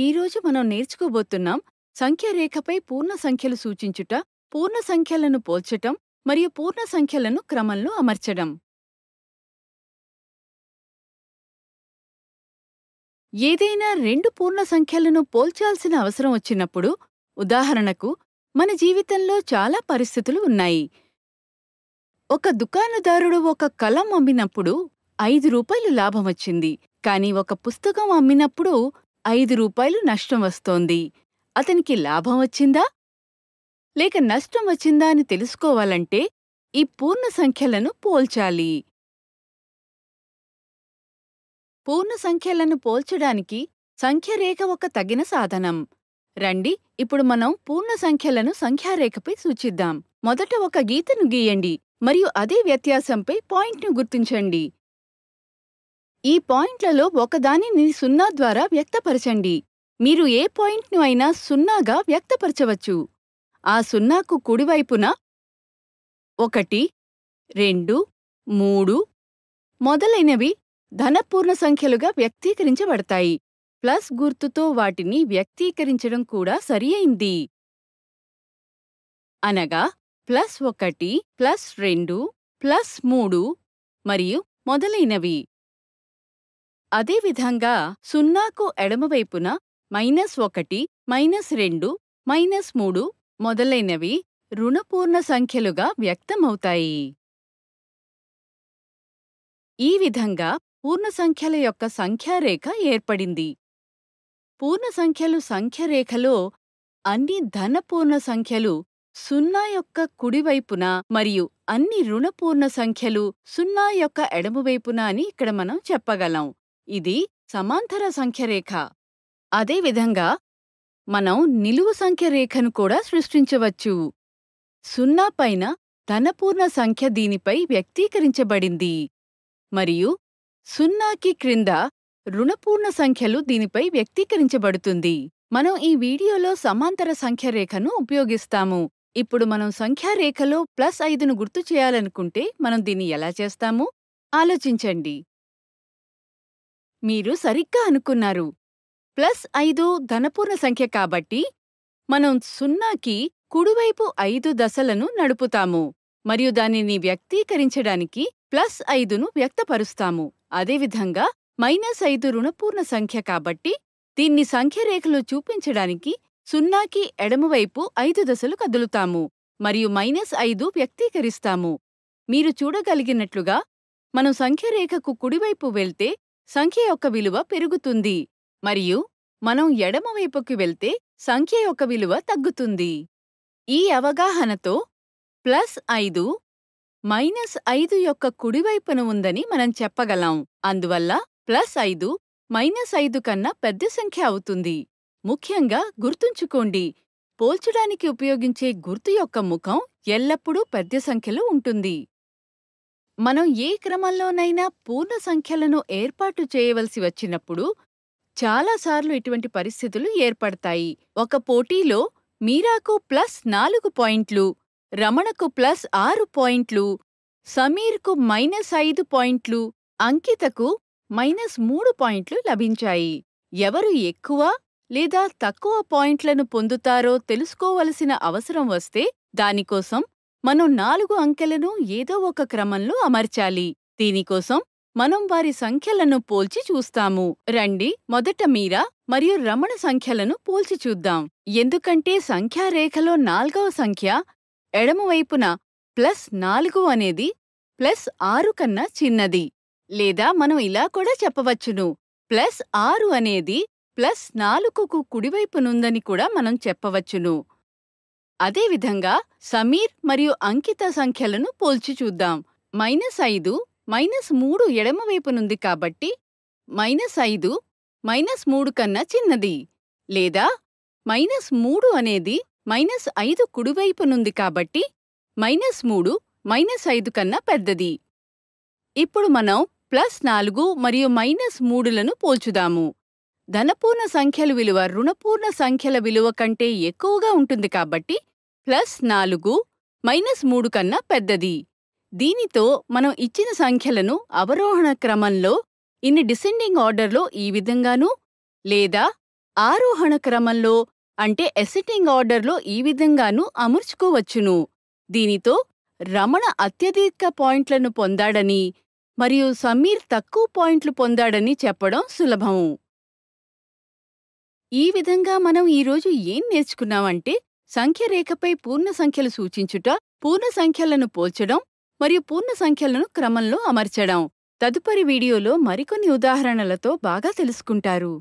ఈరోజు మనం నేర్చుకోబోతున్నాం సంఖ్యరేఖపై పూర్ణ సంఖ్యలు సూచించుట పూర్ణ సంఖ్యలను పోల్చటం మరియు పూర్ణ సంఖ్యలను క్రమంలో అమర్చడం ఏదైనా రెండు పూర్ణ సంఖ్యలను పోల్చాల్సిన అవసరం వచ్చినప్పుడు ఉదాహరణకు మన జీవితంలో చాలా పరిస్థితులు ఉన్నాయి ఒక దుకాణదారుడు ఒక కలం అమ్మినప్పుడు ఐదు రూపాయలు లాభం వచ్చింది కానీ ఒక పుస్తకం అమ్మినప్పుడు ఐదు రూపాయలు నష్టం వస్తోంది అతనికి లాభం వచ్చిందా లేక నష్టం వచ్చిందా అని తెలుసుకోవాలంటే ఈ పూర్ణ సంఖ్యలను పోల్చాలి పూర్ణ సంఖ్యలను పోల్చడానికి సంఖ్యరేఖ ఒక తగిన సాధనం రండి ఇప్పుడు మనం పూర్ణ సంఖ్యలను సంఖ్యారేఖపై సూచిద్దాం మొదట ఒక గీతను గీయండి మరియు అదే వ్యత్యాసంపై పాయింట్ను గుర్తించండి ఈ పాయింట్లలో ఒకదానిని సున్నా ద్వారా వ్యక్తపరచండి మీరు ఏ పాయింట్ను అయినా సున్నాగా వ్యక్తపరచవచ్చు ఆ సున్నాకు కుడివైపున ఒకటి రెండు మూడు మొదలైనవి ధనపూర్ణ సంఖ్యలుగా వ్యక్తీకరించబడతాయి ప్లస్ గుర్తుతో వాటిని వ్యక్తీకరించడం కూడా సరియైంది అనగా ప్లస్ ఒకటి ప్లస్ రెండు ప్లస్ మూడు మరియు మొదలైనవి అదేవిధంగా సున్నాకు ఎడమవైపున మైనస్ ఒకటి మైనస్ రెండు మైనస్ మూడు మొదలైనవి రుణపూర్ణ సంఖ్యలుగా వ్యక్తమవుతాయి ఈ విధంగా పూర్ణసంఖ్యల యొక్క సంఖ్యారేఖ ఏర్పడింది పూర్ణసంఖ్యలు సంఖ్యరేఖలో అన్ని ధనపూర్ణ సంఖ్యలు సున్నా యొక్క కుడివైపున మరియు అన్ని రుణపూర్ణ సంఖ్యలు సున్నా యొక్క ఎడమవైపున అని ఇక్కడ మనం చెప్పగలం ఇది సమాంతర సంఖ్యరేఖ అదేవిధంగా మనం నిలువు సంఖ్యరేఖను కూడా సృష్టించవచ్చు సున్నా పైన ధనపూర్ణ సంఖ్య దీనిపై వ్యక్తీకరించబడింది మరియు సున్నాకి క్రింద రుణపూర్ణ సంఖ్యలు దీనిపై వ్యక్తీకరించబడుతుంది మనం ఈ వీడియోలో సమాంతర సంఖ్యరేఖను ఉపయోగిస్తాము ఇప్పుడు మనం సంఖ్యారేఖలో ప్లస్ ఐదును గుర్తు చేయాలనుకుంటే మనం దీన్ని ఎలా చేస్తాము ఆలోచించండి మీరు సరిగ్గా అనుకున్నారు ప్లస్ ఐదు ధనపూర్ణ సంఖ్య కాబట్టి మనం సున్నాకి కుడివైపు ఐదు దశలను నడుపుతాము మరియు దానిని వ్యక్తీకరించడానికి ప్లస్ ఐదును వ్యక్తపరుస్తాము అదేవిధంగా మైనస్ ఐదు రుణపూర్ణ సంఖ్య కాబట్టి దీన్ని సంఖ్యరేఖలో చూపించడానికి సున్నాకి ఎడమవైపు ఐదు దశలు కదులుతాము మరియు మైనస్ ఐదు వ్యక్తీకరిస్తాము మీరు చూడగలిగినట్లుగా మనం సంఖ్యరేఖకు కుడివైపు వెళ్తే సంఖ్య యొక్క విలువ పెరుగుతుంది మరియు మనం ఎడమవైపుకి వెళ్తే సంఖ్య యొక్క విలువ తగ్గుతుంది ఈ అవగాహనతో ప్లస్ ఐదు మైనస్ ఐదు యొక్క కుడివైపున ఉందని మనం చెప్పగలం అందువల్ల ప్లస్ ఐదు మైనస్ ఐదు కన్నా పెద్ద సంఖ్య అవుతుంది ముఖ్యంగా గుర్తుంచుకోండి పోల్చడానికి ఉపయోగించే గుర్తు యొక్క ముఖం ఎల్లప్పుడూ పెద్ద సంఖ్యలో ఉంటుంది మనం ఏ క్రమంలోనైనా పూర్ణ సంఖ్యలను ఏర్పాటు చేయవలసి వచ్చినప్పుడు చాలాసార్లు ఇటువంటి పరిస్థితులు ఏర్పడతాయి ఒక పోటీలో మీరాకు ప్లస్ నాలుగు పాయింట్లు రమణకు ప్లస్ ఆరు పాయింట్లు సమీర్కు మైనస్ ఐదు పాయింట్లు అంకితకు మైనస్ మూడు పాయింట్లు లభించాయి ఎవరు ఎక్కువ లేదా తక్కువ పాయింట్లను పొందుతారో తెలుసుకోవలసిన అవసరం వస్తే దానికోసం మనం నాలుగు అంకెలను ఏదో ఒక క్రమంలో అమర్చాలి దీనికోసం మనం వారి సంఖ్యలను పోల్చి చూస్తాము రండి మొదట మీరా మరియు రమణ సంఖ్యలను పోల్చి చూద్దాం ఎందుకంటే సంఖ్యారేఖలో నాల్గవ సంఖ్య ఎడమవైపున ప్లస్ నాలుగు అనేది ప్లస్ ఆరు కన్నా చిన్నది లేదా మనం ఇలా కూడా చెప్పవచ్చును ప్లస్ ఆరు అనేది ప్లస్ నాలుగుకు కుడివైపునుందని కూడా మనం చెప్పవచ్చును అదేవిధంగా సమీర్ మరియు అంకిత సంఖ్యలను పోల్చి చూద్దాం మైనస్ ఐదు మైనస్ మూడు ఎడమవైపునుంది కాబట్టి మైనస్ ఐదు మైనస్ మూడు కన్నా చిన్నది లేదా మైనస్ మూడు అనేది మైనస్ ఐదు కుడివైపునుంది కాబట్టి మైనస్ మూడు మైనస్ ఐదు కన్నా పెద్దది ఇప్పుడు మనం ప్లస్ నాలుగు మరియు మైనస్ మూడులను పోల్చుదాము ధనపూర్ణ సంఖ్యల విలువ రుణపూర్ణ సంఖ్యల విలువ కంటే ఎక్కువగా ఉంటుంది కాబట్టి ప్లస్ నాలుగు మైనస్ మూడు కన్నా పెద్దది దీనితో మనం ఇచ్చిన సంఖ్యలను అవరోహణ క్రమంలో ఇన్ని డిసెండింగ్ ఆర్డర్లో ఈ విధంగానూ లేదా ఆరోహణ క్రమంలో అంటే ఎసిటింగ్ ఆర్డర్లో ఈ విధంగానూ అమర్చుకోవచ్చును దీనితో రమణ అత్యధిక పాయింట్లను పొందాడని మరియు సమీర్ తక్కువ పాయింట్లు పొందాడని చెప్పడం సులభం ఈ విధంగా మనం ఈరోజు ఏం నేర్చుకున్నామంటే సంఖ్యరేఖపై పూర్ణ సంఖ్యలు సూచించుట పూర్ణ సంఖ్యలను పోల్చడం మరియు పూర్ణ సంఖ్యలను క్రమంలో అమర్చడం తదుపరి వీడియోలో మరికొన్ని ఉదాహరణలతో బాగా తెలుసుకుంటారు